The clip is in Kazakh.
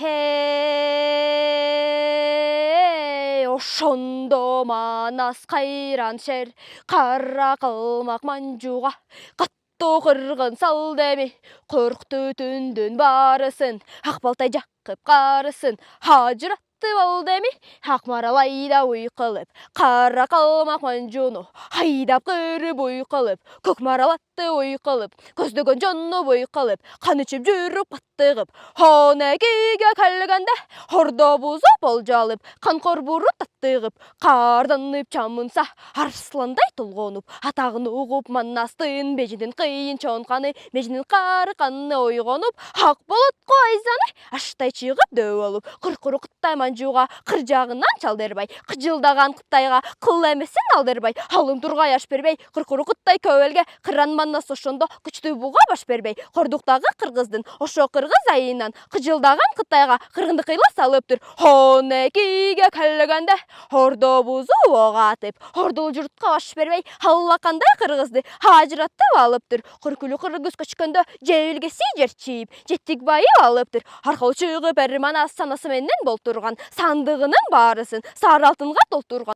Хей, ошондо манас кайран шер, қара қылмақ манжуға, қатты қырғын сал деме, қырқты түндін барысын, ақбалтай жақып қарысын, атты бол деми ақмарал айда ұйқылып қара қалмақ манжуну айдап қырып ұйқылып көкмарал қатты ой қылып көздеген жонны бой қылып қан ішіп жүріп батты қып хонекиге келгенде хорда бузу пол жалып қанқор буру татты қып қарданып чамынса арсландай тұлғонып атағын ұғып маннастын бежінін қиын чонқаны межінін қары қанны ойғонып ақ болотко айзаны аштай чығып дөу алып құрқұры қыттай манжуға қыр жағынан чалдырбай қыжылдаған қытайға қыл емесін алдырбай алым тұрғай аш бербей құрқұры қыттай көөлге қыран маннас ошондо күчтүү баш бербей кордуктагы кыргыздын ошо кыргыз айынан кыжылдаган кытайга кыргындыкыйла салыптыр хонекиге келгенде ордобузу ога атып ордул журтка баш бербей аллакандай кыргызды ажыратып алыптыр күркүлү кыргыз көчкөндө жебилгеси жер чийип байы алыптыр аркыл чыгып эрман санасы менен болтурган сандыгынын баарысын сары алтынга толтурган